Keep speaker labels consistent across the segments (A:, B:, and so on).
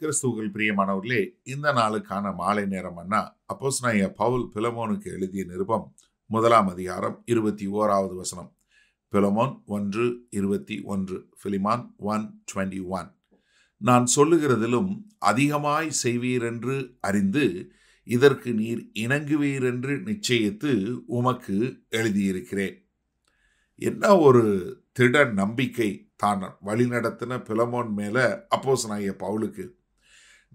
A: கிறிஸ்துவர்கள் பிரியமானவர்களே இந்த நாளுக்கான மாலை நேரம் அண்ணா அப்போஸ் என் பவுல் பிலமோனுக்கு எழுதிய நிருபம் முதலாம் அதிகாரம் இருபத்தி ஓராவது வசனம் பிலமோன் ஒன்று இருபத்தி ஒன்று பிலிமான் ஒன் டுவெண்ட்டி ஒன் நான் சொல்லுகிறதிலும் அதிகமாய் செய்வீரென்று அறிந்து இதற்கு நீர் இணங்குவீரென்று நிச்சயித்து உமக்கு எழுதியிருக்கிறேன் என்ன ஒரு திட நம்பிக்கை தான் வழிநடத்தின பிலமோன் மேலே அப்போஸ் நாய பவுலுக்கு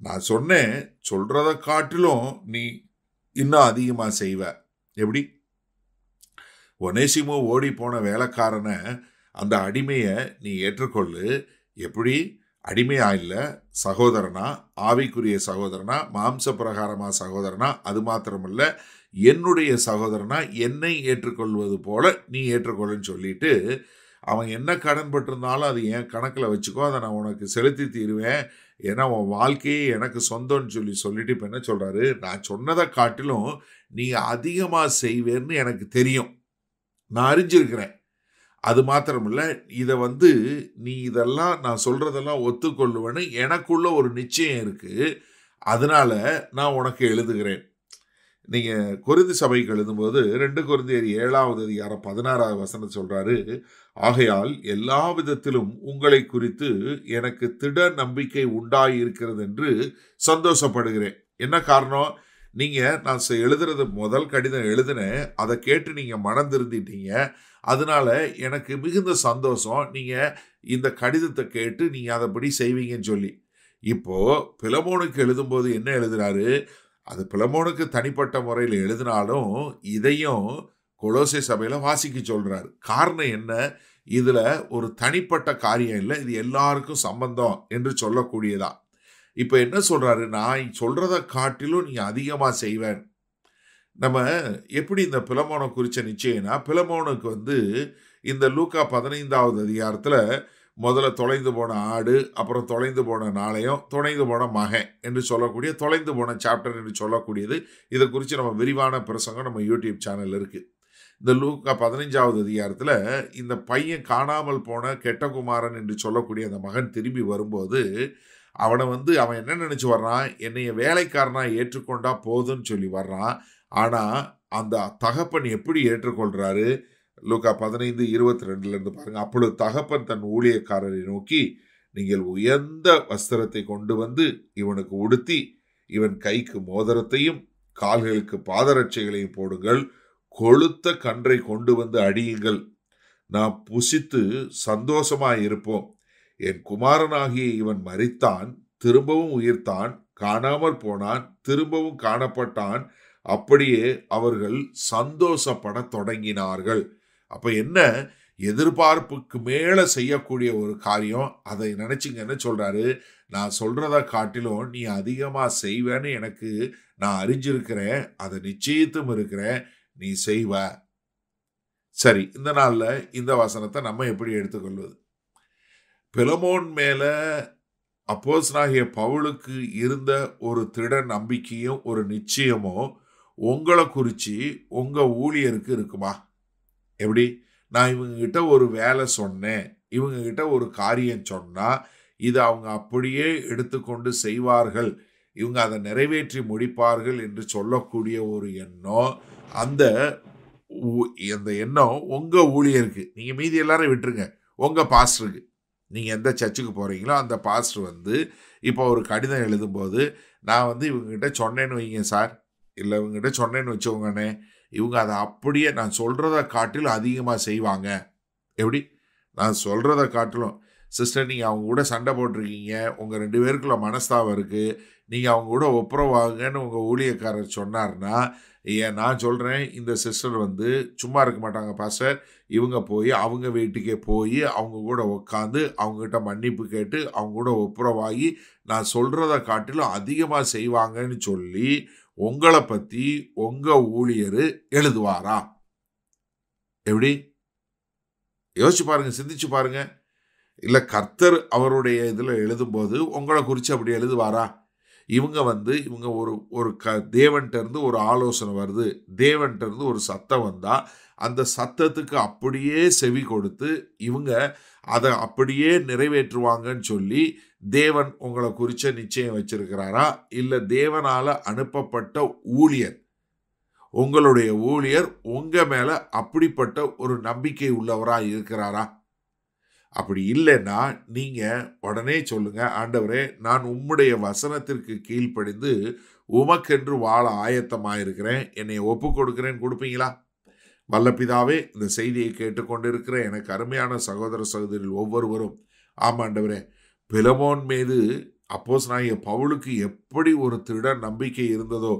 A: நான் சொன்னேன் சொல்கிறத காட்டிலும் நீ இன்னும் அதிகமாக செய்வ எப்படி ஒனேசிமோ ஓடி போன வேலைக்காரனை அந்த அடிமையை நீ ஏற்றுக்கொள்ளு எப்படி அடிமையா இல்லை சகோதரனா ஆவிக்குரிய சகோதரனா மாம்ச பிரகாரமாக சகோதரனா அது மாத்திரமல்ல என்னுடைய சகோதரனா என்னை ஏற்றுக்கொள்வது போல நீ ஏற்றுக்கொள்ளுன்னு சொல்லிட்டு அவன் என்ன கடன் பட்டிருந்தாலும் அது என் கணக்கில் வச்சுக்கோ அதை நான் உனக்கு செலுத்தி தீருவேன் ஏன்னா உன் வாழ்க்கையே எனக்கு சொந்தம்னு சொல்லி சொல்லிட்டு இப்போ என்ன சொல்கிறாரு நான் சொன்னதை காட்டிலும் நீ அதிகமாக செய்வேன்னு எனக்கு தெரியும் நான் அறிஞ்சிருக்கிறேன் அது மாத்திரமில்ல இதை வந்து நீ இதெல்லாம் நான் சொல்கிறதெல்லாம் ஒத்துக்கொள்ளுவேன்னு எனக்குள்ள ஒரு நிச்சயம் இருக்குது அதனால் நான் உனக்கு எழுதுகிறேன் நீங்கள் குருதி சபைக்கு எழுதும்போது ரெண்டு குருந்தியர் ஏழாவது அதிகாரம் பதினாறாவது வசனம் சொல்கிறாரு ஆகையால் எல்லா விதத்திலும் உங்களை குறித்து எனக்கு திட நம்பிக்கை உண்டாயிருக்கிறது என்று சந்தோஷப்படுகிறேன் என்ன காரணம் நீங்கள் நான் எழுதுறது முதல் கடிதம் எழுதினேன் அதை கேட்டு நீங்கள் மனம் திருந்திட்டீங்க அதனால் எனக்கு மிகுந்த சந்தோஷம் நீங்கள் இந்த கடிதத்தை கேட்டு நீங்கள் அதைப்படி செய்வீங்கன்னு சொல்லி இப்போது பிலமோனுக்கு எழுதும்போது என்ன எழுதுகிறாரு அது பிளமோனுக்கு தனிப்பட்ட முறையில் எழுதினாலும் இதையும் கொலோசை சபையில் வாசிக்க சொல்கிறார் காரணம் என்ன இதில் ஒரு தனிப்பட்ட காரியம் இல்லை இது எல்லாருக்கும் சம்பந்தம் என்று சொல்லக்கூடியதா இப்போ என்ன சொல்கிறாரு நான் சொல்கிறத காட்டிலும் நீ அதிகமாக செய்வேன் நம்ம எப்படி இந்த பிளமோனை குறித்த நிச்சயம்னா பிளமோனுக்கு வந்து இந்த லூக்கா பதினைந்தாவது அதிகாரத்தில் முதல்ல தொலைந்து போன ஆடு அப்புறம் தொலைந்து போன நாளையும் தொலைந்து போன மகன் என்று சொல்லக்கூடிய தொலைந்து போன சாப்டர் என்று சொல்லக்கூடியது இதை குறித்து நம்ம விரிவான பிரசங்கம் நம்ம யூடியூப் சேனல் இருக்குது இந்த லூக்கா பதினைஞ்சாவது அதிகாரத்தில் இந்த பையன் காணாமல் போன கெட்டகுமாரன் என்று சொல்லக்கூடிய அந்த மகன் திரும்பி வரும்போது அவனை வந்து அவன் என்ன நினச்சி வர்றான் என்னைய வேலைக்காரனாக ஏற்றுக்கொண்டா போதும்னு சொல்லி வர்றான் ஆனால் அந்த தகப்பன் எப்படி ஏற்றுக்கொள்கிறாரு லூக்கா பதினைந்து இருபத்தி ரெண்டுலேருந்து பாருங்கள் அப்பொழுது தகப்பன் தன் ஊழியக்காரரை நோக்கி நீங்கள் உயர்ந்த வஸ்திரத்தை கொண்டு வந்து இவனுக்கு உடுத்தி இவன் கைக்கு மோதிரத்தையும் கால்களுக்கு பாதரட்சைகளையும் போடுங்கள் கொளுத்த கன்றை கொண்டு வந்து அடியுங்கள் நாம் புசித்து சந்தோஷமாய் இருப்போம் என் குமாரனாகிய இவன் மறித்தான் திரும்பவும் உயிர்த்தான் காணாமல் போனான் திரும்பவும் காணப்பட்டான் அப்படியே அவர்கள் சந்தோஷப்பட தொடங்கினார்கள் அப்போ என்ன எதிர்பார்ப்புக்கு மேலே செய்யக்கூடிய ஒரு காரியம் அதை என்ன சொல்கிறாரு நான் சொல்கிறத காட்டிலும் நீ அதிகமாக செய்வேன்னு எனக்கு நான் அறிஞ்சிருக்கிறேன் அதை நிச்சயத்தும் இருக்கிறேன் நீ செய்வ சரி இந்த நாளில் இந்த வசனத்தை நம்ம எப்படி எடுத்துக்கொள்வது பெலமோன் மேலே அப்போஸ்னாகிய பவுலுக்கு இருந்த ஒரு திட நம்பிக்கையும் ஒரு நிச்சயமும் உங்களை குறித்து உங்கள் ஊழியருக்கு இருக்குமா எப்படி நான் இவங்கக்கிட்ட ஒரு வேலை சொன்னேன் இவங்கக்கிட்ட ஒரு காரியம் சொன்னால் இது அவங்க அப்படியே எடுத்துக்கொண்டு செய்வார்கள் இவங்க அதை நிறைவேற்றி முடிப்பார்கள் என்று சொல்லக்கூடிய ஒரு எண்ணம் அந்த அந்த எண்ணம் உங்கள் ஊழியருக்கு நீங்கள் மீதி எல்லாரும் விட்டுருங்க உங்கள் பாஸ்டருக்கு நீங்கள் எந்த சர்ச்சுக்கு போகிறீங்களோ அந்த பாஸ்டர் வந்து இப்போ ஒரு கடிதம் எழுதும்போது நான் வந்து இவங்ககிட்ட சொன்னேன்னு வைங்க சார் இல்லை இவங்ககிட்ட சொன்னேன்னு வச்சுக்கோங்கண்ணே இவங்க அதை அப்படியே நான் சொல்கிறத காட்டிலும் அதிகமாக செய்வாங்க எப்படி நான் சொல்கிறத காட்டிலும் சிஸ்டர் நீங்கள் அவங்க கூட சண்டை போட்டிருக்கீங்க உங்கள் ரெண்டு பேருக்குள்ள மனஸ்தாவம் இருக்குது நீங்கள் அவங்க கூட ஒப்புரவாகுங்கன்னு உங்கள் ஊழியக்காரர் சொன்னார்னா ஏன் நான் சொல்கிறேன் இந்த சிஸ்டர் வந்து சும்மா இருக்க மாட்டாங்க பாஸ்டர் இவங்க போய் அவங்க வீட்டுக்கே போய் அவங்க கூட உட்காந்து அவங்ககிட்ட மன்னிப்பு கேட்டு அவங்க கூட ஒப்புரவாகி நான் சொல்கிறத காட்டிலும் அதிகமாக செய்வாங்கன்னு சொல்லி உங்களை பற்றி உங்கள் ஊழியர் எழுதுவாரா எப்படி யோசிச்சு பாருங்கள் சிந்திச்சு பாருங்கள் இல்லை கர்த்தர் அவருடைய இதில் எழுதும்போது உங்களை குறித்து அப்படி எழுதுவாரா இவங்க வந்து இவங்க ஒரு ஒரு க தேவன்கிட்டருந்து ஒரு ஆலோசனை வருது தேவன்கிட்டருந்து ஒரு சத்தம் வந்தால் அந்த சத்தத்துக்கு அப்படியே செவி கொடுத்து இவங்க அதை அப்படியே நிறைவேற்றுவாங்கன்னு சொல்லி தேவன் உங்களை குறித்த நிச்சயம் வச்சுருக்கிறாரா இல்லை தேவனால் அனுப்பப்பட்ட ஊழியர் உங்களுடைய ஊழியர் உங்கள் மேலே அப்படிப்பட்ட ஒரு நம்பிக்கை உள்ளவராக இருக்கிறாரா அப்படி இல்லைன்னா நீங்கள் உடனே சொல்லுங்கள் ஆண்டவரே நான் உம்முடைய வசனத்திற்கு கீழ்ப்படிந்து உமக்கென்று வாழ ஆயத்தமாக இருக்கிறேன் என்னை ஒப்பு கொடுக்குறேன்னு கொடுப்பீங்களா வல்லப்பிதாவே இந்த செய்தியை கேட்டுக்கொண்டிருக்கிற எனக்கு அருமையான சகோதர சகோதரிகள் ஒவ்வொருவரும் ஆமாண்டவரே பிலமோன் மீது அப்போஸ் நாய பவுலுக்கு எப்படி ஒரு திருட நம்பிக்கை இருந்ததோ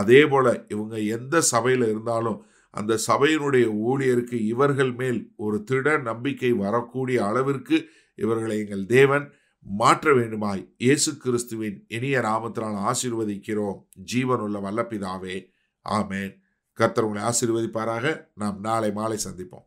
A: அதே போல் இவங்க எந்த சபையில் இருந்தாலும் அந்த சபையினுடைய ஊழியருக்கு இவர்கள் மேல் ஒரு திட நம்பிக்கை வரக்கூடிய அளவிற்கு இவர்களை எங்கள் தேவன் மாற்ற வேண்டுமாய் இயேசு கிறிஸ்துவின் இனிய நாமத்தினால் ஆசீர்வதிக்கிறோம் ஜீவனுள்ள வல்லப்பிதாவே ஆமேன் கர்த்தர் உங்களை ஆசீர்வதிப்பாராக நாம் நாளை மாலை சந்திப்போம்